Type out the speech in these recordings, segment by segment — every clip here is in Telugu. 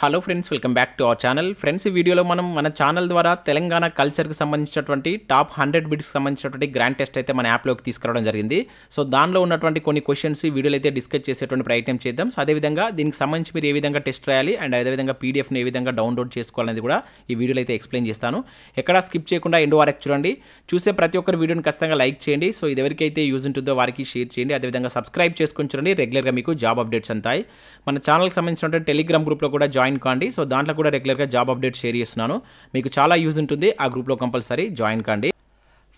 hello friends welcome back to our channel friends ఈ వీడియోలో మనం మన ఛానల్ ద్వారా తెలంగాణ కల్చర్కి సంబంధించినటువంటి టాప్ హండ్రెడ్ బిడ్స్కి సంబంధించినటువంటి గ్రాండ్ టెస్ట్ అయితే మన యాప్లోకి తీసుకురావడం జరిగింది సో దానిలో ఉన్నటువంటి కొన్ని క్వశ్చన్స్ ఈ వీడియోలో అయితే డిస్కస్ చేసేటువంటి ప్రయత్నం చేద్దాం సో అదేవిధంగా దీనికి సంబంధించి మీరు ఏ విధంగా టెస్ట్ రాయాలి అండ్ అదేవిధంగా పీడిఎఫ్ని ఏ విధంగా డౌన్లోడ్ చేసుకోవాలనేది కూడా ఈ వీడియోలో అయితే ఎక్స్ప్లెయిన్ చేస్తాను ఎక్కడా స్కిప్ చేయకుండా ఎండు వరకు చూడండి చూసే ప్రతి ఒక్కరు వీడియోని ఖచ్చితంగా లైక్ చేయండి సో ఇది ఎవరికైతే యూజ్ ఉంటుందో వారికి షేర్ చేయండి అదేవిధంగా సబ్స్క్రైబ్ చేసుకుని చూడండి రెగ్యులర్గా మీకు జాబ్ అప్డేట్స్ అంతాయి మన ఛానల్కి సంబంధించినటువంటి టెలిగ్రామ్ గ్రూప్లో కూడా జాయిన్ జాయిన్ కాండి సో దాంట్లో కూడా రెగ్యులర్గా జాబ్ అప్డేట్ షేర్ చేస్తున్నాను మీకు చాలా యూజ్ ఉంటుంది ఆ గ్రూప్లో కంపల్సరీ జాయిన్ కాండి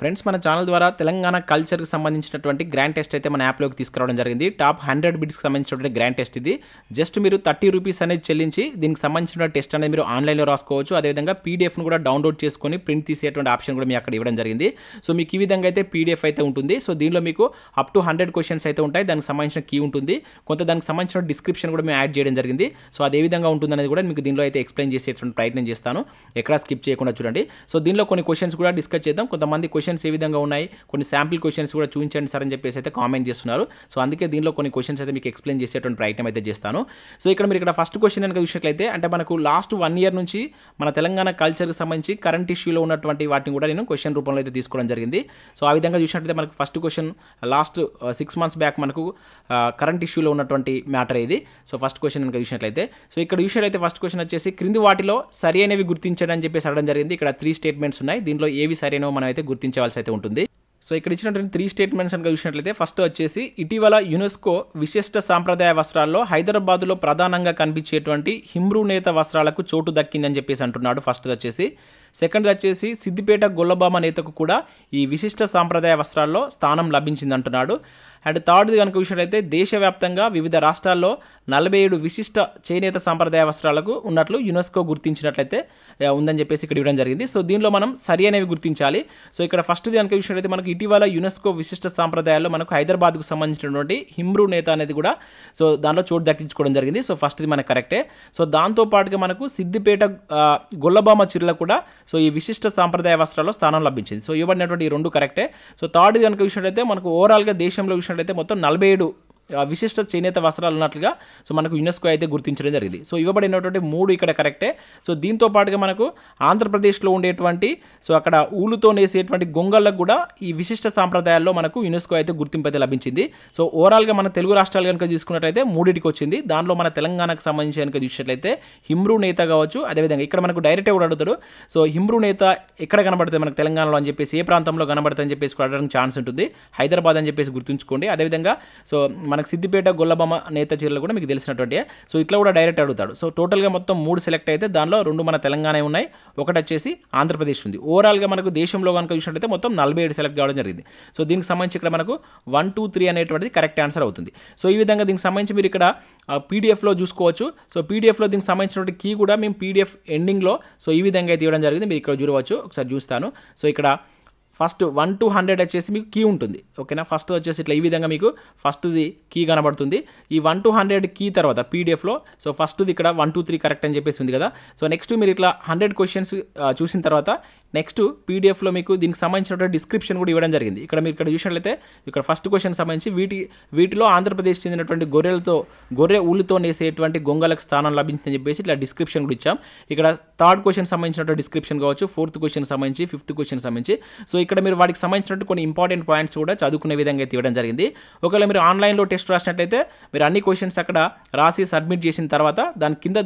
ఫ్రెండ్స్ మన ఛానల్ ద్వారా తెలంగాణ కల్చర్కి సంబంధించినటువంటి గ్రాండ్ టెస్ట్ అయితే మన యాప్లోకి తీసుకురావడం జరిగింది టాప్ హండ్రెడ్ బిడ్స్కి సంబంధించినటువంటి గ్రాండ్ టెస్ట్ ఇది జస్ట్ మీరు థర్టీ రూపీస్ అనేది చెల్లించి దీనికి సంబంధించిన టెస్ట్ అనేది మీరు ఆన్లైన్లో రాసుకోవచ్చు అదేవిధంగా పీడిఎఫ్ను కూడా డౌన్లోడ్ చేసుకొని ప్రింట్ తీసేటువంటి ఆప్షన్ కూడా మీకు అక్కడ ఇవ్వడం జరిగింది సో మీకు ఈ విధంగా అయితే పీడిఎఫ్ అయితే ఉంటుంది సో దీనిలో మీకు అప్ టు హండ్రెడ్ క్వశ్చన్స్ అయితే ఉంటాయి దానికి సంబంధించిన కీ ఉంటుంది కొంత దానికి సంబంధించిన డిస్క్రిప్షన్ కూడా మేము యాడ్ చేయడం జరిగింది సో అదే విధంగా ఉంటుందనేది కూడా మీకు దీనిలో అయితే ఎక్స్ప్లెయిన్ చేసేటువంటి ప్రయత్నం చేస్తాను ఎక్కడ స్కిప్ చేయకుండా చూడండి సో దీనిలో కొన్ని క్వశ్చన్స్ కూడా డిస్కస్ చేద్దాం కొంతమంది క్వశ్చన్ క్వశ్చన్స్ ఏ విధంగా ఉన్నాయి కొన్ని శాంపుల్ క్వశ్చన్స్ కూడా చూపించండి సార్ అని చెప్పేసి అయితే కామెంట్ చేస్తున్నారు సో అందుకే దీనిలో కొన్ని క్వశ్చన్స్ అయితే మీకు ఎక్స్ప్లెయిన్ చేసేటువంటి ప్రయత్నం అయితే చేస్తాను సో ఇక్కడ మీరు ఇక్కడ ఫస్ట్ క్వశ్చన్ కనుక చూసినట్లయితే అంటే మనకు లాస్ట్ వన్ ఇయర్ నుంచి మన తెలంగాణ కల్చర్కి సంబంధించి కరెంట్ ఇష్యూలో ఉన్నటువంటి వాటిని కూడా నేను క్వశ్చన్ రూపంలో అయితే తీసుకోవడం జరిగింది సో ఆ విధంగా చూసినట్లయితే మనకు first question last six months back మనకు కరెంట్ ఇష్యూలో ఉన్నటువంటి మ్యాటర్ ఇది సో ఫస్ట్ క్వశ్చన్ కనుక చూసినట్లయితే సో ఇక్కడ చూసినట్లయితే ఫస్ట్ క్వశ్చన్ వచ్చేసి క్రింది వాటిలో సరి అనేవి గుర్తించడం అని చెప్పేసి అడగడం జరిగింది ఇక్కడ త్రీ స్టేట్మెంట్స్ ఉన్నాయి దీనిలో ఏవి సరైనవో మనం అయితే గుర్తించాం గమనించవలసి అయితే ఉంటుంది సో ఇక్కడ ఇచ్చినటువంటి త్రీ స్టేట్మెంట్స్ కనుక చూసినట్లయితే ఫస్ట్ వచ్చేసి ఇటీవల యునెస్కో విశిష్ట సాంప్రదాయ వస్త్రాల్లో హైదరాబాద్లో ప్రధానంగా కనిపించేటువంటి హిమ్రూ నేత వస్త్రాలకు చోటు దక్కిందని చెప్పేసి అంటున్నాడు ఫస్ట్ వచ్చేసి సెకండ్ వచ్చేసి సిద్దిపేట గొల్లబామ నేతకు కూడా ఈ విశిష్ట సాంప్రదాయ వస్త్రాల్లో స్థానం లభించిందంటున్నాడు అండ్ థర్డ్ది కనుక విషయం అయితే దేశవ్యాప్తంగా వివిధ రాష్ట్రాల్లో నలభై ఏడు విశిష్ట చేనేత సాంప్రదాయ వస్త్రాలకు ఉన్నట్లు యునెస్కో గుర్తించినట్లయితే ఉందని చెప్పేసి ఇక్కడ ఇవ్వడం జరిగింది సో దీనిలో మనం సరి అనేవి గుర్తించాలి సో ఇక్కడ ఫస్ట్ది కనుక విషయం అయితే మనకు ఇటీవల యునెస్కో విశిష్ట సాంప్రదాయాల్లో మనకు హైదరాబాద్కు సంబంధించినటువంటి హిమ్రూ నేత అనేది కూడా సో దానిలో చోటు దక్కించుకోవడం జరిగింది సో ఫస్ట్ది మనకు కరెక్టే సో దాంతోపాటుగా మనకు సిద్దిపేట గొల్లబామ చిరుల కూడా సో ఈ విశిష్ట సాంప్రదాయ వస్త్రాల్లో స్థానం లభించింది సో ఇవ్వబడినటువంటి ఈ రెండు కరెక్టే సో థర్డ్ కనుక చూసినట్లయితే మనకు ఓవరాల్గా దేశంలో చూసినట్లయితే మొత్తం నలభై ఏడు విశిష్ట చేనేత వస్త్రాలు ఉన్నట్లుగా సో మనకు యునెస్కో అయితే గుర్తించడం జరిగింది సో ఇవ్వబడినటువంటి మూడు ఇక్కడ కరెక్టే సో దీంతో పాటుగా మనకు ఆంధ్రప్రదేశ్లో ఉండేటువంటి సో అక్కడ ఊలుతో నేసేటువంటి గొంగళ్ళకు కూడా ఈ విశిష్ట సాంప్రదాయాల్లో మనకు యునెస్కో అయితే గుర్తింపు అయితే లభించింది సో ఓవరాల్గా మన తెలుగు రాష్ట్రాలు కనుక చూసుకున్నట్లయితే మూడింటికి వచ్చింది దానిలో మన తెలంగాణకు సంబంధించి కనుక చూసినట్లయితే హిమ్రూ నేత కావచ్చు అదేవిధంగా ఇక్కడ మనకు డైరెక్ట్గా కూడా అడుగుతాడు సో హిమ్రూ నేత ఎక్కడ కనబడుతుంది మనకు తెలంగాణలో అని చెప్పేసి ఏ ప్రాంతంలో కనబడుతుంది అని చెప్పేసి కూడా అడగడానికి ఛాన్స్ ఉంటుంది హైదరాబాద్ అని చెప్పేసి గుర్తుంచుకోండి అదేవిధంగా సో మన మనకు సిద్దిపేట గొల్లబొమ్మ నేత చీరలు కూడా మీకు తెలిసినటువంటి సో ఇట్లా కూడా డైరెక్ట్ అడుగుతాడు సో టోటల్గా మొత్తం మూడు సెలెక్ట్ అయితే దానిలో రెండు మన తెలంగాణ ఉన్నాయి ఒకటి వచ్చేసి ఆంధ్రప్రదేశ్ ఉంది ఓవరాల్గా మనకు దేశంలో కనుక చూసినట్టయితే మొత్తం నలభై ఏడు సెలెక్ట్ కావడం జరిగింది సో దీనికి సంబంధించి ఇక్కడ మనకు వన్ టూ త్రీ అనేటువంటిది కరెక్ట్ ఆన్సర్ అవుతుంది సో ఈ విధంగా దీనికి సంబంధించి మీరు ఇక్కడ పీడిఎఫ్లో చూసుకోవచ్చు సో పీడిఎఫ్లో దీనికి సంబంధించినటువంటి కీ కూడా మేము పీడిఎఫ్ ఎండింగ్లో సో ఈ విధంగా అయితే ఇవ్వడం జరిగింది మీరు ఇక్కడ చూడవచ్చు ఒకసారి చూస్తాను సో ఇక్కడ ఫస్ట్ వన్ టు హండ్రెడ్ వచ్చేసి మీకు కీ ఉంటుంది ఓకేనా ఫస్ట్ వచ్చేసి ఇట్లా ఈ విధంగా మీకు ఫస్ట్ది కీ కనబడుతుంది ఈ వన్ టు హండ్రెడ్ కీ తర్వాత పీడిఎఫ్లో సో ఫస్ట్ది ఇక్కడ వన్ టూ త్రీ కరెక్ట్ అని చెప్పేసి ఉంది కదా సో నెక్స్ట్ మీరు ఇట్లా హండ్రెడ్ క్వశ్చన్స్ చూసిన తర్వాత నెక్స్ట్ పీడిఎఫ్లో మీకు దీనికి సంబంధించిన డిస్క్రిప్షన్ కూడా ఇవ్వడం జరిగింది ఇక్కడ మీరు ఇక్కడ చూసినట్లయితే ఇక్కడ ఫస్ట్ క్వశ్చన్ సంబంధించి వీటి వీటిలో ఆంధ్రప్రదేశ్ చెందినటువంటి గొర్రెలతో గొర్రె ఊళ్ళతో నేసేటువంటి గొంగలకు స్థానం లభించిందని చెప్పేసి ఇట్లా డిస్క్రిప్షన్ కూడా ఇచ్చాం ఇక్కడ థర్డ్ క్వశ్చన్ సంబంధించినటువంటి డిస్క్రిప్షన్ కావచ్చు ఫోర్త్ క్వశ్చన్ సంబంధించి ఫిఫ్త్ క్వశ్చన్ సంబంధించి సో ఇక్కడ మీరు వాటికి సంబంధించినట్టు కొన్ని ఇంపార్టెంట్ పాయింట్స్ కూడా చదువుకునే విధంగా అయితే ఇవ్వడం జరిగింది ఒకవేళ మీరు ఆన్లైన్లో టెస్ట్ రాసినట్లయితే మీరు అన్ని క్వశ్చన్స్ అక్కడ రాసి సబ్మిట్ చేసిన తర్వాత దాని కింద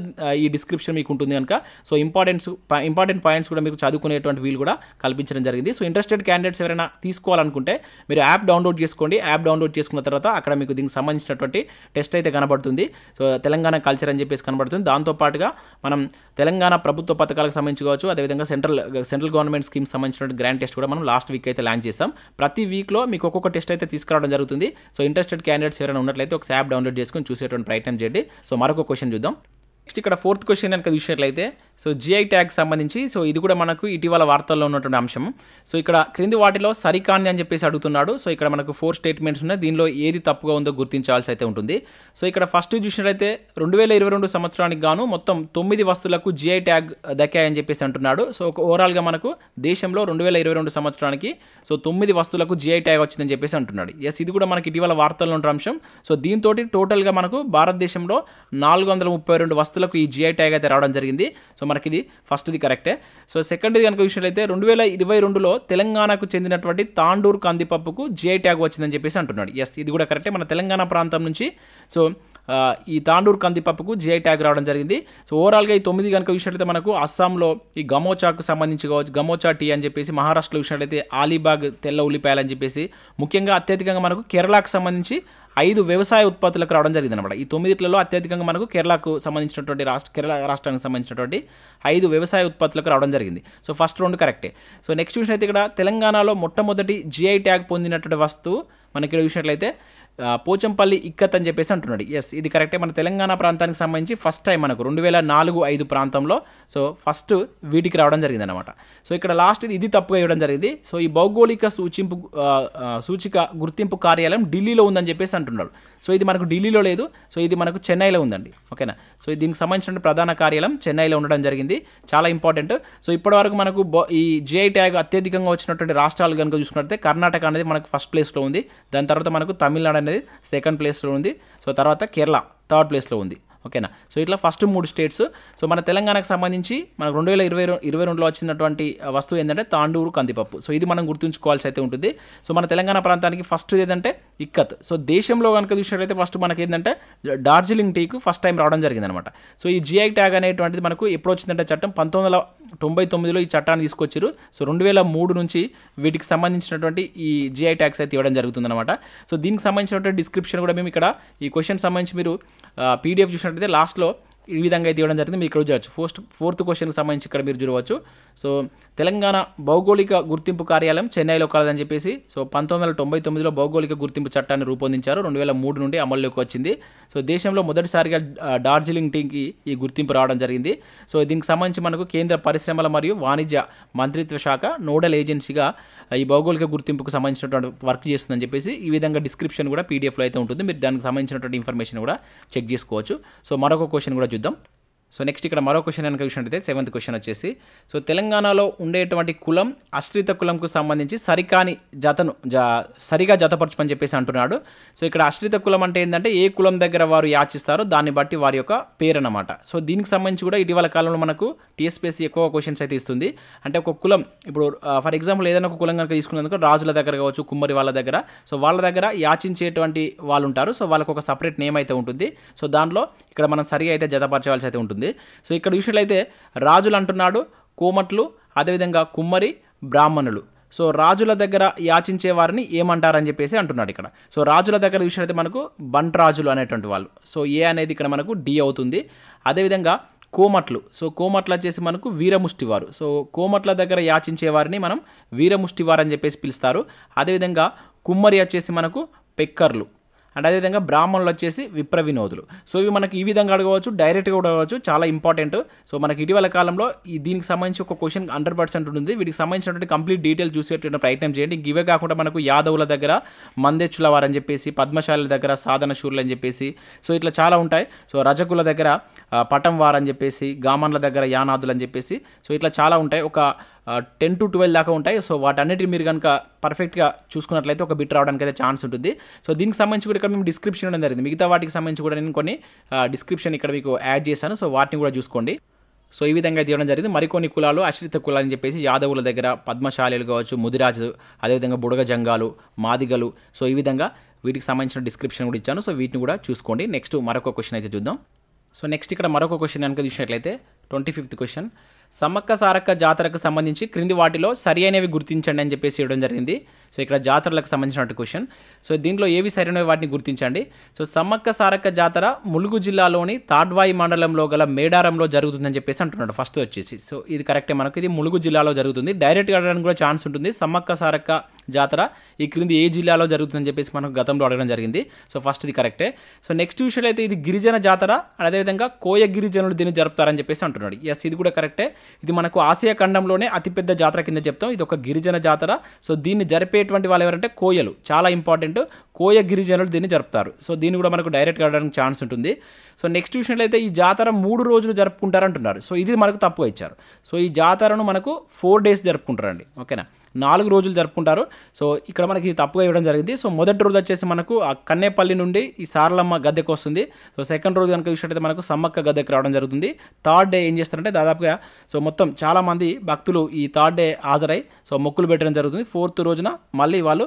ఈ డిస్క్రిప్షన్ మీకు ఉంటుంది కనుక సో ఇంపార్టెంట్స్ ఇంపార్టెంట్ పాయింట్స్ కూడా మీకు చదువుకునేటువంటి వీలు కూడా కల్పించడం జరిగింది సో ఇంట్రెస్టెడ్ క్యాండిడేట్స్ ఎవరైనా తీసుకోవాలనుకుంటే మీరు యాప్ డౌన్లోడ్ చేసుకోండి యాప్ డౌన్లోడ్ చేసుకున్న తర్వాత అక్కడ మీకు దీనికి సంబంధించినటువంటి టెస్ట్ అయితే కనబడుతుంది సో తెలంగాణ కల్చర్ అని చెప్పేసి కనబడుతుంది దాంతోపాటుగా మనం తెలంగాణ ప్రభుత్వ పథకాలకు సంబంధించి కావచ్చు అదేవిధంగా సెంట్రల్ సెంట్రల్ గవర్నమెంట్ స్కీమ్ సంబంధించినటువంటి గ్రాండ్ టెస్ట్ కూడా మనం లాస్ట్ వీక్ అయితే లాంచ్ చేసాం ప్రతి వీక్లో మీకు ఒక్కొక్క టెస్ట్ అయితే తీసుకురావడం జరుగుతుంది సో ఇంట్రెస్టెడ్ క్యాండిడేట్స్ ఎవరైనా ఉన్నట్లయితే ఒక యాప్ డౌన్లోడ్ చేసుకుని చూసేటువంటి ప్రయత్నం చేయండి సో మరొక క్వశ్చన్ చూద్దాం నెక్స్ట్ ఇక్కడ ఫోర్త్ క్వశ్చన్ కనుక చూసినట్లయితే సో జిఐ ట్యాగ్ సంబంధించి సో ఇది కూడా మనకు ఇటీవల వార్తల్లో ఉన్నటువంటి అంశం సో ఇక్కడ క్రింది వాటిలో సరికాని అని చెప్పేసి అడుగుతున్నాడు సో ఇక్కడ మనకు ఫోర్ స్టేట్మెంట్స్ ఉన్నాయి దీనిలో ఏది తప్పుగా ఉందో గుర్తించాల్సి అయితే ఉంటుంది సో ఇక్కడ ఫస్ట్ చూసినట్లయితే రెండు వేల ఇరవై రెండు సంవత్సరానికి గాను మొత్తం తొమ్మిది వస్తువులకు జిఐ ట్యాగ్ దక్కాయని చెప్పేసి అంటున్నాడు సో ఒక ఓవరాల్గా మనకు దేశంలో రెండు వేల ఇరవై రెండు సంవత్సరానికి సో తొమ్మిది వస్తువులకు జిఐ ట్యాగ్ వచ్చిందని చెప్పేసి అంటున్నాడు ఎస్ ఇది కూడా మనకి ఇటీవల వార్తల్లో ఉన్న అంశం సో దీంతో టోటల్గా మనకు భారతదేశంలో నాలుగు వందల ముప్పై రెండు వస్తువులకు ఈ జిఐ ట్యాగ్ అయితే రావడం జరిగింది సో సో మనకి ఇది ఫస్ట్ది కరెక్టే సో సెకండ్ది కనుక విషయంలో రెండు వేల ఇరవై రెండులో తెలంగాణకు చెందినటువంటి తాండూర్ కందిపప్పుకు జిఐ ట్యాగ్ వచ్చిందని చెప్పేసి అంటున్నాడు ఎస్ ఇది కూడా కరెక్టే మన తెలంగాణ ప్రాంతం నుంచి సో ఈ తాండూర్ కందిపప్పుకు జిఐ ట్యాగ్ రావడం జరిగింది సో ఓవరాల్గా ఈ తొమ్మిది కనుక విషయాలైతే మనకు అస్సాంలో ఈ గమోచాకు సంబంధించి కావచ్చు గమోచా టీ అని చెప్పేసి మహారాష్ట్రలో విషయాలైతే ఆలీబాగ్ తెల్ల ఉల్లిపాయలు అని చెప్పేసి ముఖ్యంగా అత్యధికంగా మనకు కేరళకు సంబంధించి ఐదు వ్యవసాయ ఉత్పత్తులకు రావడం జరిగింది అనమాట ఈ తొమ్మిదిట్లలో అత్యధికంగా మనకు కేరళకు సంబంధించినటువంటి రాష్ట్ర కేరళ రాష్ట్రానికి సంబంధించినటువంటి ఐదు వ్యవసాయ ఉత్పత్తులకు రావడం జరిగింది సో ఫస్ట్ రౌండ్ కరెక్టే సో నెక్స్ట్ విషయం అయితే ఇక్కడ తెలంగాణలో మొట్టమొదటి జిఐ ట్యాగ్ పొందినటువంటి వస్తువు మనకి చూసినట్లయితే పోచంపల్లి ఇక్కత్ అని చెప్పేసి అంటున్నాడు ఎస్ ఇది కరెక్టే మన తెలంగాణ ప్రాంతానికి సంబంధించి ఫస్ట్ టైం మనకు రెండు వేల నాలుగు ఐదు ప్రాంతంలో సో ఫస్ట్ వీటికి రావడం జరిగింది అనమాట సో ఇక్కడ లాస్ట్ ఇది తప్పుగా ఇవ్వడం జరిగింది సో ఈ భౌగోళిక సూచింపు సూచిక గుర్తింపు కార్యాలయం ఢిల్లీలో ఉందని చెప్పేసి అంటున్నాడు సో ఇది మనకు ఢిల్లీలో లేదు సో ఇది మనకు చెన్నైలో ఉందండి ఓకేనా సో దీనికి సంబంధించిన ప్రధాన కార్యాలయం చెన్నైలో ఉండడం జరిగింది చాలా ఇంపార్టెంట్ సో ఇప్పటివరకు మనకు ఈ జిఐ ట్యాగ్ అత్యధికంగా వచ్చినటువంటి రాష్ట్రాలు కనుక చూసుకున్నట్లయితే కర్ణాటక అనేది మనకు ఫస్ట్ ప్లేస్లో ఉంది దాని తర్వాత మనకు తమిళనాడు అనేది సెకండ్ ప్లేస్లో ఉంది సో తర్వాత కేరళ థర్డ్ ప్లేస్లో ఉంది ఓకేనా సో ఇట్లా ఫస్ట్ మూడు స్టేట్స్ సో మన తెలంగాణకు సంబంధించి మనకు రెండు వేల ఇరవై ఇరవై రెండులో వచ్చినటువంటి వస్తువు ఏంటంటే తాండూరు కందిపప్పు సో ఇది మనం గుర్తుంచుకోవాల్సి అయితే ఉంటుంది సో మన తెలంగాణ ప్రాంతానికి ఫస్ట్ ఏంటంటే ఇక్కత్ సో దేశంలో కనుక చూసినట్లయితే ఫస్ట్ మనకి ఏంటంటే డార్జిలింగ్ టీకు ఫస్ట్ టైం రావడం జరిగిందనమాట సో ఈ జిఐ ట్యాగ్ అనేటువంటిది మనకు ఎప్పుడు వచ్చిందంటే చట్టం పంతొమ్మిది వందల తొంభై తొమ్మిదిలో ఈ చట్టాన్ని తీసుకొచ్చారు సో రెండు వేల మూడు నుంచి వీటికి సంబంధించినటువంటి ఈ జిఐ ట్యాక్స్ అయితే ఇవ్వడం జరుగుతుందన్నమాట సో దీనికి సంబంధించినటువంటి డిస్క్రిప్షన్ కూడా మేము ఇక్కడ ఈ క్వశ్చన్ సంబంధించి మీరు పీడిఎఫ్ చూసిన చూసుకున్నట్టయితే లాస్ట్లో ఈ విధంగా అయితే ఇవ్వడం జరిగింది మీరు ఇక్కడ చూడవచ్చు ఫోర్త్ ఫోర్త్ క్వశ్చన్కి సంబంధించి ఇక్కడ మీరు చూడవచ్చు సో తెలంగాణ భౌగోళిక గుర్తింపు కార్యాలయం చెన్నైలో కలదని చెప్పేసి సో పంతొమ్మిది వందల తొంభై తొమ్మిదిలో భౌగోళిక గుర్తింపు చట్టాన్ని రూపొందించారు రెండు వేల మూడు నుండి అమల్లోకి వచ్చింది సో దేశంలో మొదటిసారిగా డార్జిలింగ్ టీంకి ఈ గుర్తింపు రావడం జరిగింది సో దీనికి సంబంధించి మనకు కేంద్ర పరిశ్రమల మరియు వాణిజ్య మంత్రిత్వ శాఖ నోడల్ ఏజెన్సీగా ఈ భౌగోళిక గుర్తింపుకు సంబంధించినటువంటి వర్క్ చేస్తుందని చెప్పేసి ఈ విధంగా డిస్క్రిప్షన్ కూడా పీడిఎఫ్లో అయితే ఉంటుంది మీరు దానికి సంబంధించినటువంటి ఇన్ఫర్మేషన్ కూడా చెక్ చేసుకోవచ్చు సో మరొక క్వశ్చన్ కూడా చూద్దాం సో నెక్స్ట్ ఇక్కడ మరో క్వశ్చన్ కనుక చూసినట్టయితే సెవెంత్ క్వశ్చన్ వచ్చేసి సో తెలంగాణలో ఉండేటువంటి కులం అశ్రిత కులంకు సంబంధించి సరికాని జతను సరిగా జతపరచమని చెప్పేసి అంటున్నాడు సో ఇక్కడ అశ్రిత కులం అంటే ఏంటంటే ఏ కులం దగ్గర వారు యాచిస్తారో దాన్ని బట్టి వారి యొక్క పేరు అనమాట సో దీనికి సంబంధించి కూడా ఇటీవల కాలంలో మనకు టీఎస్పీఎస్సీ ఎక్కువ క్వశ్చన్స్ అయితే ఇస్తుంది అంటే ఒక కులం ఇప్పుడు ఫర్ ఎగ్జాంపుల్ ఏదైనా ఒక కులం కనుక తీసుకున్నందుకు రాజుల దగ్గర కావచ్చు కుమ్మరి వాళ్ళ దగ్గర సో వాళ్ళ దగ్గర యాచించేటువంటి వాళ్ళు ఉంటారు సో వాళ్ళకు ఒక సపరేట్ నేమ్ అయితే ఉంటుంది సో దానిలో ఇక్కడ మనం సరిగా అయితే జతపరచవలసి అయితే ఉంటుంది ఉంటుంది సో ఇక్కడ చూసినట్లయితే రాజులు అంటున్నాడు కోమట్లు అదేవిధంగా కుమ్మరి బ్రాహ్మణులు సో రాజుల దగ్గర యాచించే వారిని ఏమంటారని చెప్పేసి అంటున్నాడు ఇక్కడ సో రాజుల దగ్గర అయితే మనకు బంట్రాజులు అనేటువంటి వాళ్ళు సో ఏ అనేది ఇక్కడ మనకు డి అవుతుంది అదేవిధంగా కోమట్లు సో కోమట్లు వచ్చేసి మనకు వీరముష్టివారు సో కోమట్ల దగ్గర యాచించే వారిని మనం వీరముష్టివారు అని చెప్పేసి పిలుస్తారు అదేవిధంగా కుమ్మరి వచ్చేసి మనకు పెక్కర్లు అండ్ అదేవిధంగా బ్రాహ్మణులు వచ్చేసి విప్ర వినోదులు సో ఇవి మనకి ఈ విధంగా అడగవచ్చు డైరెక్ట్గా కూడా అడగవచ్చు చాలా ఇంపార్టెంట్ సో మనకి ఇటీవల కాలంలో ఈ దీనికి సంబంధించి ఒక క్వశ్చన్ హండ్రెడ్ పర్సెంట్ ఉంటుంది వీటికి సంబంధించినటువంటి కంప్లీట్ డీటెయిల్ చూసేటువంటి ప్రయత్నం చేయండి ఇవే కాకుండా మనకు యాదవుల దగ్గర మందెచ్చుల వారని చెప్పేసి పద్మశాలి దగ్గర సాధన శూరులు అని చెప్పేసి సో ఇట్లా చాలా ఉంటాయి సో రజకుల దగ్గర పటం వారని చెప్పేసి గామన్ల దగ్గర యానాదులు అని చెప్పేసి సో ఇట్లా చాలా ఉంటాయి ఒక టెన్ టు ట్వెల్వ్ దాకా ఉంటాయి సో వాటన్నిటి మీరు కనుక పర్ఫెక్ట్గా చూసుకున్నట్లయితే ఒక బిట్ రావడానికి అయితే ఛాన్స్ ఉంటుంది సో దీనికి సంబంధించి కూడా ఇక్కడ మేము డిస్క్రిప్షన్ ఉండడం జరిగింది మిగతా వాటికి సంబంధించి కూడా నేను కొన్ని డిస్క్రిప్షన్ ఇక్కడ మీకు యాడ్ చేశాను సో వాటిని కూడా చూసుకోండి సో ఈ విధంగా తీయడం జరిగింది మరికొన్ని కులాలు అశ్రిత అని చెప్పేసి యాదవుల దగ్గర పద్మశాలీలు కావచ్చు ముదిరాజు అదేవిధంగా బుడగ జంగాలు మాదిగలు సో ఈ విధంగా వీటికి సంబంధించిన డిస్క్రిప్షన్ కూడా ఇచ్చాను సో వీటిని కూడా చూసుకోండి నెక్స్ట్ మరొక క్వశ్చన్ అయితే చూద్దాం సో నెక్స్ట్ ఇక్కడ మరొక క్వశ్చన్ కనుక చూసినట్లయితే twenty fifth question Sammakka Sarakka జాతరకు సంబంధించి క్రింది వాటిలో సరి అయినవి గుర్తించండి అని చెప్పేసి ఇవ్వడం జరిగింది సో ఇక్కడ జాతరలకు సంబంధించినటువంటి క్వశ్చన్ సో దీంట్లో ఏవి సరైనవి వాటిని గుర్తించండి సో సమ్మక్క సారక్క జాతర ములుగు జిల్లాలోని తాడ్వాయి మండలంలో గల మేడారంలో జరుగుతుందని చెప్పేసి అంటున్నాడు ఫస్ట్ వచ్చేసి సో ఇది కరెక్టే మనకు ఇది ములుగు జిల్లాలో జరుగుతుంది డైరెక్ట్గా అడగడానికి కూడా ఛాన్స్ ఉంటుంది సమ్మక్క సారక్క జాతర ఈ క్రింది ఏ జిల్లాలో జరుగుతుందని చెప్పేసి మనకు గతంలో అడగడం జరిగింది సో ఫస్ట్ ఇది కరెక్టే సో నెక్స్ట్ విషయంలో అయితే ఇది గిరిజన జాతర అదేవిధంగా కోయ గిరిజనులు దీన్ని జరుపుతారని చెప్పేసి అంటున్నాడు ఎస్ ఇది కూడా కరెక్టే ఇది మనకు ఆసియా ఖండంలోనే అతిపెద్ద జాతర కింద చెప్తాం ఇది ఒక గిరిజన జాతర సో దీన్ని జరిపే ఉండేటువంటి వాళ్ళు ఎవరంటే కోయలు చాలా ఇంపార్టెంట్ కోయ గిరిజనులు దీన్ని జరుపుతారు సో దీన్ని కూడా మనకు డైరెక్ట్ కావడానికి ఛాన్స్ ఉంటుంది సో నెక్స్ట్ విషయంలో అయితే ఈ జాతర మూడు రోజులు జరుపుకుంటారంటున్నారు సో ఇది మనకు తప్పుగా ఇచ్చారు సో ఈ జాతరను మనకు ఫోర్ డేస్ జరుపుకుంటారండి ఓకేనా నాలుగు రోజులు జరుపుకుంటారు సో ఇక్కడ మనకి తప్పుగా ఇవ్వడం జరిగింది సో మొదటి రోజు వచ్చేసి మనకు ఆ కన్నేపల్లి నుండి ఈ సారలమ్మ గద్దెకు వస్తుంది సో సెకండ్ రోజు కనుక చూసినట్టయితే మనకు సమ్మక్క గద్దెకు రావడం జరుగుతుంది థర్డ్ డే ఏం చేస్తారంటే దాదాపుగా సో మొత్తం చాలామంది భక్తులు ఈ థర్డ్ డే హాజరై సో మొక్కులు పెట్టడం జరుగుతుంది ఫోర్త్ రోజున మళ్ళీ వాళ్ళు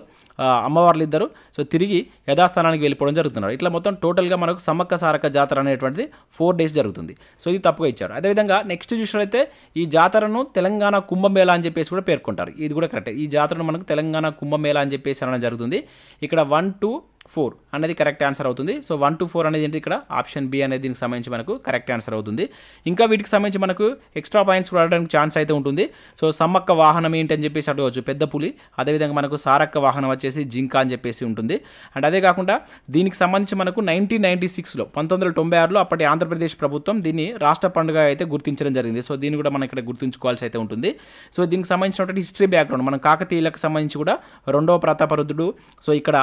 అమ్మవార్లు ఇద్దరు సో తిరిగి యథాస్థానానికి వెళ్ళిపోవడం జరుగుతున్నారు ఇట్లా మొత్తం టోటల్గా మనకు సమ్మక్క సారక్క జాతర అనేటువంటిది ఫోర్ డేస్ జరుగుతుంది సో ఇది తప్పుగా ఇచ్చారు అదేవిధంగా నెక్స్ట్ చూసినట్లయితే ఈ జాతరను తెలంగాణ కుంభమేళ అని చెప్పేసి కూడా పేర్కొంటారు ఇది కూడా కరెక్ట్ ఈ జాతరను మనకు తెలంగాణ కుంభమేళ అని చెప్పేసి అనడం జరుగుతుంది ఇక్కడ వన్ టూ ఫోర్ అనేది కరెక్ట్ ఆన్సర్ అవుతుంది సో వన్ టు ఫోర్ అనేది ఏంటి ఇక్కడ ఆప్షన్ బి అనేది దీనికి సంబంధించి మనకు కరెక్ట్ ఆన్సర్ అవుతుంది ఇంకా వీటికి సంబంధించి మనకు ఎక్స్ట్రా పాయింట్స్ కూడా రావడానికి ఛాన్స్ అయితే ఉంటుంది సో సమ్మక్క వాహనం ఏంటని చెప్పేసి అడగవచ్చు పెద్ద పులి అదేవిధంగా మనకు సారక్క వాహనం వచ్చేసి జింక అని చెప్పేసి ఉంటుంది అండ్ అదే కాకుండా దీనికి సంబంధించి మనకు నైన్టీన్ నైన్టీ సిక్స్లో పంతొమ్మిది వందల తొంభై ఆరులో అప్పటి ఆంధ్రప్రదేశ్ ప్రభుత్వం దీన్ని రాష్ట్ర పండుగ అయితే గుర్తించడం జరిగింది సో దీన్ని కూడా మనం ఇక్కడ గుర్తుంచుకోవాల్సి అయితే ఉంటుంది సో దీనికి సంబంధించినటువంటి హిస్టరీ బ్యాక్గ్రౌండ్ మనం కాకతీయులకు సంబంధించి కూడా రెండవ ప్రతాపరుద్ధుడు సో ఇక్కడ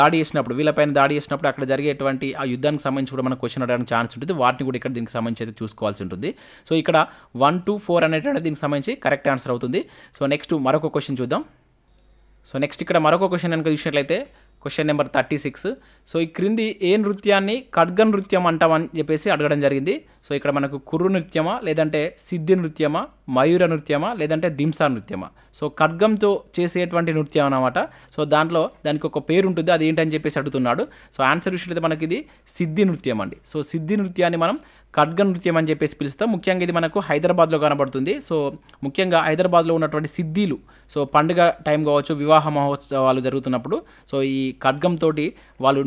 దాడి చేసినప్పుడు చేసినప్పుడు వీళ్ళపైన దాడి చేసినప్పుడు అక్కడ జరిగేటువంటి ఆ యుద్ధానికి సంబంధించి కూడా మనకు క్వశ్చన్ అడగడానికి ఛాన్స్ ఉంటుంది వాటిని కూడా ఇక్కడ దీనికి సంబంధించి అయితే చూసుకోవాల్సి ఉంటుంది సో ఇక్కడ వన్ టూ ఫోర్ అనేటువంటి దీనికి సంబంధించి కరెక్ట్ ఆన్సర్ అవుతుంది సో నెక్స్ట్ మరొక క్వశ్చన్ చూద్దాం సో నెక్స్ట్ ఇక్కడ మరొక క్వశ్చన్ కనుక చూసినట్లయితే question number thirty six so ఈ క్రింది ఏ నృత్యాన్ని ఖడ్గ నృత్యం అంటామని చెప్పేసి అడగడం జరిగింది సో ఇక్కడ మనకు కుర్రు నృత్యమా లేదంటే సిద్ధి నృత్యమా మయూర నృత్యమా లేదంటే దింసా నృత్యమా సో ఖడ్గంతో చేసేటువంటి నృత్యం అనమాట సో దాంట్లో దానికి ఒక పేరు ఉంటుంది అది ఏంటని చెప్పేసి అడుగుతున్నాడు సో ఆన్సర్ విషయంలో మనకి ఇది సిద్ధి నృత్యం అండి సో సిద్ధి నృత్యాన్ని మనం ఖడ్గ నృత్యం అని చెప్పేసి పిలుస్తాం ముఖ్యంగా ఇది మనకు హైదరాబాద్లో కనబడుతుంది సో ముఖ్యంగా హైదరాబాద్లో ఉన్నటువంటి సిద్ధీలు సో పండుగ టైం కావచ్చు వివాహ మహోత్సవాలు జరుగుతున్నప్పుడు సో ఈ ఖడ్గంతో వాళ్ళు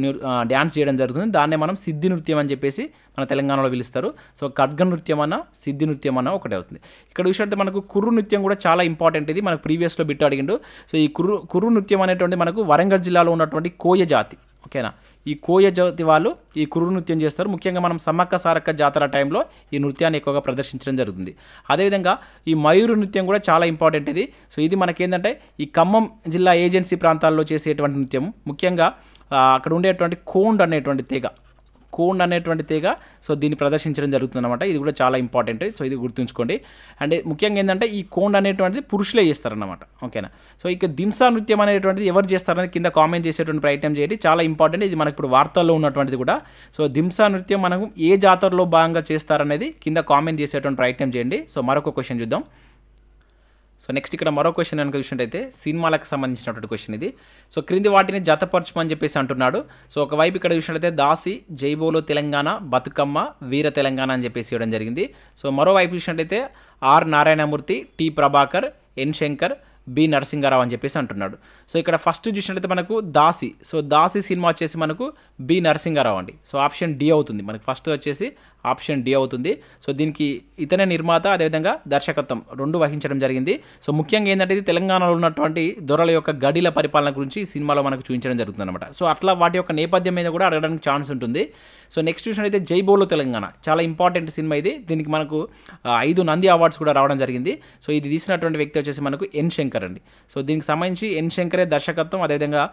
డ్యాన్స్ చేయడం జరుగుతుంది దాన్నే మనం సిద్ధి నృత్యం అని చెప్పేసి మన తెలంగాణలో పిలుస్తారు సో ఖడ్గ నృత్యం అన్న సిద్ధి నృత్యం అన్న ఒకటే అవుతుంది ఇక్కడ చూసినట్టు మనకు కుర్రు నృత్యం కూడా చాలా ఇంపార్టెంట్ ఇది మనకు ప్రీవియస్లో బిట్టు అడిగిండు సో ఈ కుర్రు కుర్రు నృత్యం అనేటువంటి మనకు వరంగల్ జిల్లాలో ఉన్నటువంటి కోయ జాతి ఓకేనా ఈ కోయ జాతి వాళ్ళు ఈ కురు నృత్యం చేస్తారు ముఖ్యంగా మనం సమ్మక్క సారక్క జాతర టైంలో ఈ నృత్యాన్ని ఎక్కువగా ప్రదర్శించడం జరుగుతుంది అదేవిధంగా ఈ మయూరు నృత్యం కూడా చాలా ఇంపార్టెంట్ ఇది సో ఇది మనకేంటంటే ఈ ఖమ్మం జిల్లా ఏజెన్సీ ప్రాంతాల్లో చేసేటువంటి నృత్యం ముఖ్యంగా అక్కడ ఉండేటువంటి కోండ్ అనేటువంటి తీగ కోన్ అనేటువంటి తీగ సో దీన్ని ప్రదర్శించడం జరుగుతుందన్నమాట ఇది కూడా చాలా ఇంపార్టెంట్ సో ఇది గుర్తుంచుకోండి అండ్ ముఖ్యంగా ఏంటంటే ఈ కోన్ అనేటువంటిది పురుషులే చేస్తారన్నమాట ఓకేనా సో ఇక దింసా నృత్యం అనేటువంటిది ఎవరు చేస్తారనేది కింద కామెంట్ చేసేటువంటి ప్రయత్నం చేయండి చాలా ఇంపార్టెంట్ ఇది మనకి ఇప్పుడు వార్తల్లో ఉన్నటువంటిది కూడా సో దింసా నృత్యం మనం ఏ జాతరలో భాగంగా చేస్తారనేది కింద కామెంట్ చేసేటువంటి ప్రయత్నం చేయండి సో మరొక క్వశ్చన్ చూద్దాం సో నెక్స్ట్ ఇక్కడ మరో క్వశ్చన్ కనుక చూసినట్టయితే సినిమాలకు సంబంధించినటువంటి క్వశ్చన్ ఇది సో క్రింది వాటిని జతపరచమని చెప్పేసి అంటున్నాడు సో ఒకవైపు ఇక్కడ చూసినట్టయితే దాసి జైబోలో తెలంగాణ బతుకమ్మ వీర తెలంగాణ అని చెప్పేసి ఇవ్వడం జరిగింది సో మరోవైపు చూసినట్టయితే R Narayana Murthy T Prabhakar N Shankar B Narasimha Rao అని చెప్పేసి అంటున్నాడు సో ఇక్కడ ఫస్ట్ చూసినట్టయితే మనకు దాసి సో దాసి సినిమా వచ్చేసి మనకు బి నరసింహారావు అండి సో ఆప్షన్ డి అవుతుంది మనకు ఫస్ట్ వచ్చేసి ఆప్షన్ డి అవుతుంది సో దీనికి ఇతనే నిర్మాత అదేవిధంగా దర్శకత్వం రెండు వహించడం జరిగింది సో ముఖ్యంగా ఏంటంటే ఇది తెలంగాణలో ఉన్నటువంటి దొరల యొక్క గడిల పరిపాలన గురించి సినిమాలో మనకు చూపించడం జరుగుతుంది అనమాట సో అట్లా వాటి యొక్క నేపథ్యం మీద కూడా అడగడానికి ఛాన్స్ ఉంటుంది సో నెక్స్ట్ అయితే జై బోలో తెలంగాణ చాలా ఇంపార్టెంట్ సినిమా ఇది దీనికి మనకు ఐదు నంది అవార్డ్స్ కూడా రావడం జరిగింది సో ఇది తీసినటువంటి వ్యక్తి వచ్చేసి మనకు ఎన్ శంకర్ అండి సో దీనికి సంబంధించి ఎన్ శంకరే దర్శకత్వం అదేవిధంగా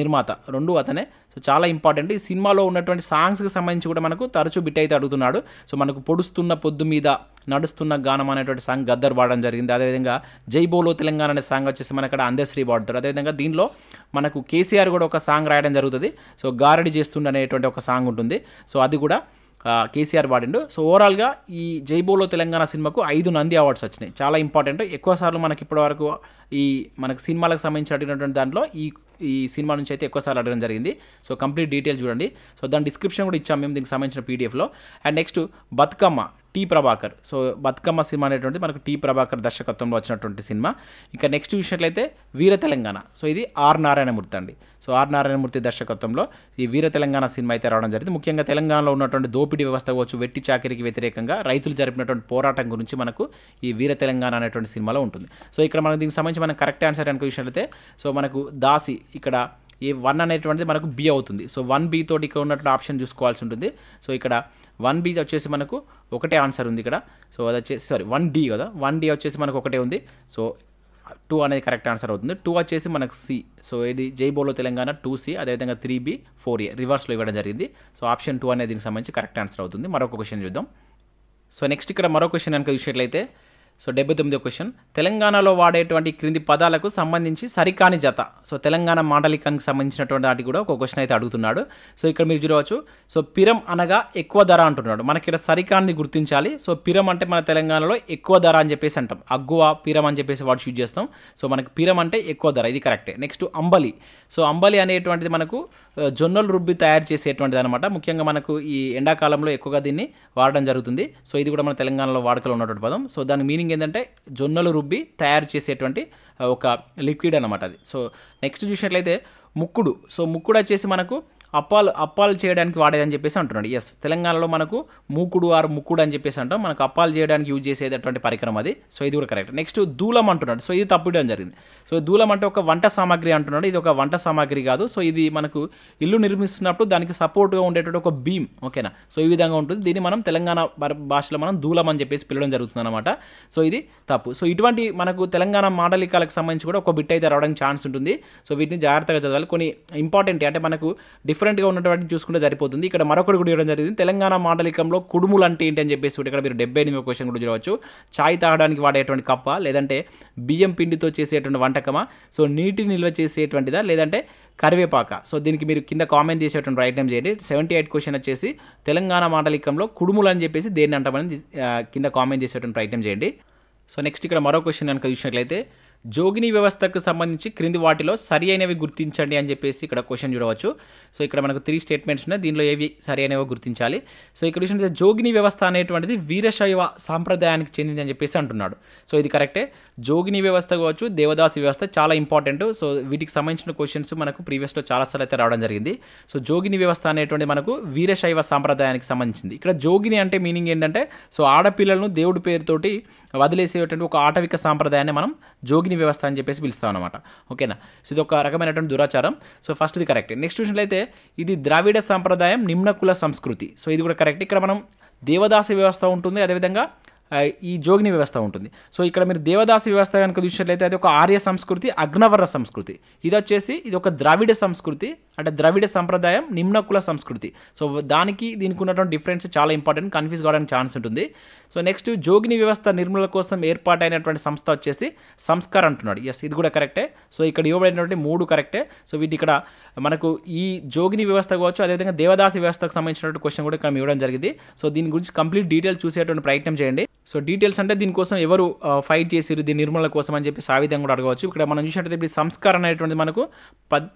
నిర్మాత రెండు అతనే సో చాలా ఇంపార్టెంట్ ఈ సినిమాలో ఉన్నటువంటి సాంగ్స్కి సంబంధించి కూడా మనకు తరచూ బిట్ అయితే అడుగుతున్నాడు సో మనకు పొడుస్తున్న పొద్దు మీద నడుస్తున్న గానం అనేటువంటి సాంగ్ గద్దర్ పాడడం జరిగింది అదేవిధంగా జై బోలో తెలంగాణ అనే సాంగ్ వచ్చేసి మన ఇక్కడ అందశ్రీ పాడుతారు అదేవిధంగా దీనిలో మనకు కేసీఆర్ కూడా ఒక సాంగ్ రాయడం జరుగుతుంది సో గారడి చేస్తుండే అనేటువంటి ఒక సాంగ్ ఉంటుంది సో అది కూడా కేసీఆర్ వాడిండు సో ఓవరాల్గా ఈ జైబోలో తెలంగాణ సినిమాకు ఐదు నంది అవార్డ్స్ వచ్చినాయి చాలా ఇంపార్టెంట్ ఎక్కువసార్లు మనకి ఇప్పటివరకు ఈ మనకు సినిమాలకు సంబంధించి అడిగినటువంటి దాంట్లో ఈ ఈ సినిమా నుంచి అయితే ఎక్కువసార్లు అడగడం జరిగింది సో కంప్లీట్ డీటెయిల్స్ చూడండి సో దాని డిస్క్రిప్షన్ కూడా ఇచ్చాం మేము దీనికి సంబంధించిన పీడిఎఫ్లో and next Bathukamma T Prabhakar so Bathukamma cinema అనేటువంటి మనకు టీ ప్రభాకర్ దర్శకత్వంలో వచ్చినటువంటి సినిమా ఇంకా నెక్స్ట్ చూసినట్లయితే వీర తెలంగాణ సో ఇది ఆర్ నారాయణమూర్తి అండి సో ఆర్ నారాయణమూర్తి దర్శకత్వంలో ఈ వీర తెలంగాణ సినిమా అయితే రావడం జరిగింది ముఖ్యంగా తెలంగాణలో ఉన్నటువంటి దోపిడీ వ్యవస్థ కావచ్చు వెట్టి చాకరికి వ్యతిరేకంగా రైతులు జరిపినటువంటి పోరాటం గురించి మనకు ఈ వీర తెలంగాణ అనేటువంటి సినిమాలో ఉంటుంది సో ఇక్కడ మనం దీనికి సంబంధించి మనం కరెక్ట్ ఆన్సర్ విషయాలైతే సో మనకు దాసి ఇక్కడ ఈ వన్ అనేటువంటిది మనకు బి అవుతుంది సో వన్ బి తోటి ఇక్కడ ఉన్నటువంటి ఆప్షన్ చూసుకోవాల్సి ఉంటుంది సో ఇక్కడ వన్ బి వచ్చేసి మనకు ఒకటే ఆన్సర్ ఉంది ఇక్కడ సో అది వచ్చేసి సారీ వన్ డి కదా వన్ డి వచ్చేసి మనకు ఒకటే ఉంది సో టూ అనేది కరెక్ట్ ఆన్సర్ అవుతుంది టూ వచ్చేసి మనకు సి సో ఇది జై బోలో తెలంగాణ టూ సి అదేవిధంగా త్రీ బి ఫోర్ ఏ రివర్స్లో ఇవ్వడం జరిగింది సో ఆప్షన్ టూ అనేది దీనికి సంబంధించి కరెక్ట్ ఆన్సర్ అవుతుంది మరొక క్వశ్చన్ చూద్దాం సో నెక్స్ట్ ఇక్కడ మరో క్వశ్చన్ కనుక చూసినట్లయితే సో డెబ్బై తొమ్మిదో క్వశ్చన్ తెలంగాణలో వాడేటువంటి క్రింది పదాలకు సంబంధించి సరికాని జత సో తెలంగాణ మాండలికానికి సంబంధించినటువంటి వాటి కూడా ఒక క్వశ్చన్ అయితే అడుగుతున్నాడు సో ఇక్కడ మీరు చూడవచ్చు సో పిరం అనగా ఎక్కువ ధర అంటున్నాడు మనకి ఇక్కడ సరికాన్ని గుర్తించాలి సో పిరం అంటే మన తెలంగాణలో ఎక్కువ ధర అని చెప్పేసి అంటాం అగ్గువ పిరం అని చెప్పేసి వాడు షూజ్ చేస్తాం సో మనకి పిరం అంటే ఎక్కువ ధర ఇది కరెక్టే నెక్స్ట్ అంబలి సో అంబలి అనేటువంటిది మనకు జొన్నలు రుబ్బి తయారు చేసేటువంటిది అనమాట ముఖ్యంగా మనకు ఈ ఎండాకాలంలో ఎక్కువగా దీన్ని వాడడం జరుగుతుంది సో ఇది కూడా మన తెలంగాణలో వాడకలో ఉన్నటువంటి పదం సో దాని మీనింగ్ ఏంటంటే జొన్నలు రుబ్బి తయారు చేసేటువంటి ఒక లిక్విడ్ అనమాట అది సో నెక్స్ట్ చూసినట్లయితే ముక్కుడు సో ముక్కుడు వచ్చేసి మనకు అప్పాలు అప్పాలు చేయడానికి వాడేదని చెప్పేసి అంటున్నాడు ఎస్ తెలంగాణలో మనకు మూకుడు ఆరు ముక్కుడు అని చెప్పేసి అంటాం మనకు అప్పాలు చేయడానికి యూజ్ చేసేటటువంటి పరికరం అది సో ఇది కూడా కరెక్ట్ నెక్స్ట్ దూలం అంటున్నాడు సో ఇది తప్పిడం జరిగింది సో దూలం అంటే ఒక వంట సామాగ్రి అంటున్నాడు ఇది ఒక వంట సామాగ్రి కాదు సో ఇది మనకు ఇల్లు నిర్మిస్తున్నప్పుడు దానికి సపోర్ట్గా ఉండేటువంటి ఒక బీమ్ ఓకేనా సో ఈ విధంగా ఉంటుంది దీన్ని మనం తెలంగాణ భాషలో మనం దూలం అని చెప్పేసి పిలవడం జరుగుతుంది అనమాట సో ఇది తప్పు సో ఇటువంటి మనకు తెలంగాణ మాడలికాలకు సంబంధించి కూడా ఒక బిట్ అయితే రావడానికి ఛాన్స్ ఉంటుంది సో వీటిని జాగ్రత్తగా చదవాలి కొన్ని ఇంపార్టెంట్ అంటే మనకు డిఫరెంట్ డిఫరెంట్గా ఉన్నటువంటి చూసుకుంటే సరిపోతుంది ఇక్కడ మరొకటి కూడా ఇవ్వడం జరిగింది తెలంగాణ మాండలికంలో కుడుములు అంటే ఏంటి అని చెప్పేసి ఇక్కడ మీరు డెబ్బై ఎనిమిది క్వశ్చన్ కూడా చూడవచ్చు చాయ్ తాగడానికి వాడేటువంటి కప్ప లేదంటే బియ్యం పిండితో చేసేటువంటి వంటకమా సో నీటిని నిల్వ చేసేటువంటిదా లేదంటే కరివేపాక సో దీనికి మీరు కింద కామెంట్ చేసేటువంటి ప్రయత్నం చేయండి సెవెంటీ ఎయిట్ క్వశ్చన్ వచ్చేసి తెలంగాణ మాండలికంలో కుడుములు అని చెప్పేసి దేన్ని అంటామని కింద కామెంట్ చేసేటువంటి ప్రయత్నం చేయండి సో నెక్స్ట్ ఇక్కడ మరో క్వశ్చన్ కనుక చూసినట్లయితే జోగిని వ్యవస్థకు సంబంధించి క్రింది వాటిలో సరి అయినవి గుర్తించండి అని చెప్పేసి ఇక్కడ క్వశ్చన్ చూడవచ్చు సో ఇక్కడ మనకు త్రీ స్టేట్మెంట్స్ ఉన్నాయి దీనిలో ఏవి సరి అయినవో గుర్తించాలి సో ఇక్కడ చూసినట్టు జోగిని వ్యవస్థ అనేటువంటిది వీరశైవ సాంప్రదాయానికి చెందింది అని చెప్పేసి అంటున్నాడు సో ఇది కరెక్టే జోగిని వ్యవస్థ కావచ్చు దేవదాసి వ్యవస్థ చాలా ఇంపార్టెంట్ సో వీటికి సంబంధించిన క్వశ్చన్స్ మనకు ప్రీవియస్లో చాలాసార్లు అయితే రావడం జరిగింది సో జోగిని వ్యవస్థ అనేటువంటి మనకు వీరశైవ సాంప్రదాయానికి సంబంధించింది ఇక్కడ జోగిని అంటే మీనింగ్ ఏంటంటే సో ఆడపిల్లలను దేవుడి పేరుతోటి వదిలేసేటువంటి ఒక ఆటవిక సాంప్రదాయాన్ని మనం జోగిని పంపిణీ వ్యవస్థ అని చెప్పేసి పిలుస్తాం అనమాట ఓకేనా సో ఇది ఒక రకమైనటువంటి దురాచారం సో ఫస్ట్ ఇది కరెక్ట్ నెక్స్ట్ అయితే ఇది ద్రావిడ సాంప్రదాయం నిమ్న కుల సంస్కృతి సో ఇది కూడా కరెక్ట్ ఇక్కడ మనం దేవదాస వ్యవస్థ ఉంటుంది అదేవిధంగా ఈ జోగిని వ్యవస్థ ఉంటుంది సో ఇక్కడ మీరు దేవదాసి వ్యవస్థ కనుక చూసినట్లయితే అది ఒక ఆర్య సంస్కృతి అగ్నవర్ణ సంస్కృతి ఇది వచ్చేసి ఇది ఒక ద్రావిడ సంస్కృతి అంటే ద్రవిడ సంప్రదాయం నిమ్న కుల సంస్కృతి సో దానికి దీనికి ఉన్నటువంటి డిఫరెన్స్ చాలా ఇంపార్టెంట్ కన్ఫ్యూజ్ కావడానికి ఛాన్స్ ఉంటుంది సో నెక్స్ట్ జోగిని వ్యవస్థ నిర్మూలన కోసం ఏర్పాటైనటువంటి సంస్థ వచ్చేసి సంస్కార్ అంటున్నాడు ఎస్ ఇది కూడా కరెక్టే సో ఇక్కడ ఇవ్వబడినటువంటి మూడు కరెక్టే సో వీటి ఇక్కడ మనకు ఈ జోగిని వ్యవస్థ కావచ్చు అదేవిధంగా దేవదాసి వ్యవస్థకు సంబంధించినటువంటి క్వశ్చన్ కూడా ఇక్కడ ఇవ్వడం జరిగింది సో దీని గురించి కంప్లీట్ డీటెయిల్ చూసేటువంటి ప్రయత్నం చేయండి సో డీటెయిల్స్ అంటే దీనికోసం ఎవరు ఫైట్ చేసిరు దీని నిర్మూలన కోసం అని చెప్పి సావిధంగా కూడా అడగవచ్చు ఇక్కడ మనం చూసినట్టు ఇప్పుడు సంస్కారం అనేటువంటి మనకు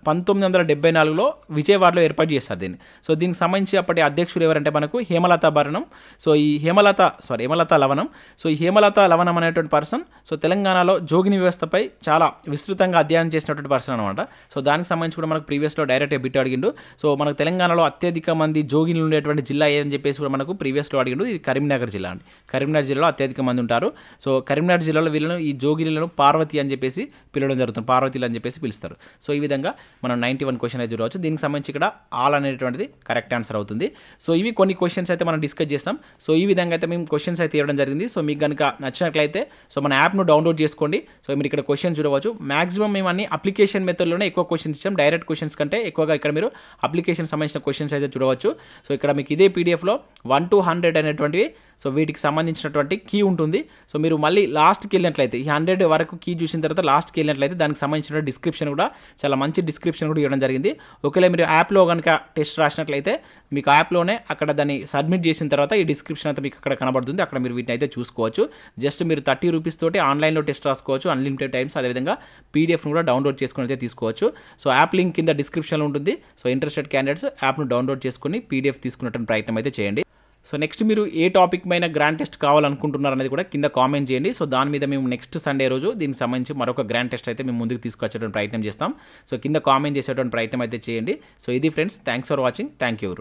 పంతొమ్మిది వందల నాలుగు నాలుగులో విజయవాడలో ఏర్పాటు చేశారు దీన్ని సో దీనికి సంబంధించి అప్పటి అధ్యక్షుడు ఎవరంటే మనకు హేమలత భరణం సో ఈ హేమలత సారీ హేమలత లవణం సో ఈ హేమలత లవణం అనేటువంటి పర్సన్ సో తెలంగాణలో జోగిని వ్యవస్థపై చాలా విస్తృతంగా అధ్యయనం చేసినటువంటి పర్సన్ అనమాట సో దానికి సంబంధించి కూడా మనకు ప్రీవియస్లో డైరెక్ట్ బిట్ అడిగిండు సో మనకు తెలంగాణలో అత్యధిక మంది జోగిని ఉండేటువంటి జిల్లా ఏదని చెప్పేసి కూడా మనకు ప్రీవియస్లో అడిగిండు ఇది కరీంనగర్ జిల్లా అండి కరీంనగర్ జిల్లాలో అత్యధిక మంది ఉంటారు సో కరీంనగర్ జిల్లాలో వీళ్ళను ఈ జోగిలను పార్వతి అని చెప్పేసి పిలవడం జరుగుతుంది పార్వతిలు అని చెప్పేసి పిలుస్తారు సో ఈ విధంగా మనం నైంటీ వన్ క్వశ్చన్ అయితే జీరో అవచ్చు దీనికి సంబంధించి ఇక్కడ ఆల్ అనేటువంటిది కరెక్ట్ ఆన్సర్ అవుతుంది సో ఇవి కొన్ని క్వశ్చన్స్ అయితే మనం డిస్కస్ చేస్తాం సో ఈ విధంగా అయితే మేము క్వశ్చన్స్ అయితే ఇవ్వడం జరిగింది సో మీకు కనుక నచ్చినట్లయితే సో మన యాప్ను డౌన్లోడ్ చేసుకోండి సో మీరు ఇక్కడ క్వశ్చన్ చూడవచ్చు మాక్సిమం మేము అన్ని అప్లికేషన్ మెథడ్లోనే ఎక్కువ క్వశ్చన్స్ ఇచ్చాం డైరెక్ట్ క్వశ్చన్స్ కంటే ఎక్కువగా ఇక్కడ మీరు అప్లికేషన్ సంబంధించిన క్వశ్చన్స్ అయితే చూడవచ్చు సో ఇక్కడ మీకు ఇదే పీడిఎఫ్లో వన్ టు హండ్రెడ్ అనేటువంటివి సో వీటికి సంబంధించినటువంటి కీ ఉంటుంది సో మీరు మళ్ళీ లాస్ట్కి వెళ్ళినట్లయితే ఈ హండ్రెడ్ వరకు కీ చూసిన తర్వాత లాస్ట్కి వెళ్ళినట్లయితే దానికి సంబంధించిన డిస్క్రిప్షన్ కూడా చాలా మంచి డిస్క్రిప్షన్ కూడా ఇవ్వడం జరిగింది ఒకవేళ మీరు యాప్లో కనుక టెస్ట్ రాసినట్లయితే మీకు యాప్లోనే అక్కడ దాన్ని సబ్మిట్ చేసిన తర్వాత ఈ డిస్క్రిప్షన్ అంతా మీకు అక్కడ కనబడుతుంది అక్కడ మీరు వీటిని అయితే చూసుకోవచ్చు జస్ట్ మీరు థర్టీ రూపీస్ తోటి ఆన్లైన్లో టెస్ట్ రాసుకోవచ్చు అన్లిమిటెడ్ టైమ్స్ అదేవిధంగా పీడిఎఫ్ను కూడా డౌన్లోడ్ చేసుకుని అయితే తీసుకోవచ్చు సో యాప్ లింక్ కింద డిస్క్రిప్షన్లో ఉంటుంది సో ఇంట్రెస్టెడ్ క్యాండిడేట్స్ యాప్ను డౌన్లోడ్ చేసుకుని పీడిఎఫ్ తీసుకున్నటువంటి ప్రయత్నం అయితే చేయండి సో నెక్స్ట్ మీరు ఏ టాపిక్ పైన గ్రాండ్ టెస్ట్ కావాలనుకుంటున్నారు అనేది కూడా కింద కామెంట్ చేయండి సో దాని మీద మేము నెక్స్ట్ సండే రోజు దీనికి సంబంధించి మరొక గ్రాండ్ టెస్ట్ అయితే మేము ముందుకు తీసుకొచ్చేటువంటి ప్రయత్నం చేస్తాం సో కింద కామెంట్ చేసేటువంటి ప్రయత్నం అయితే చేయండి సో ఇది friends thanks for watching thank you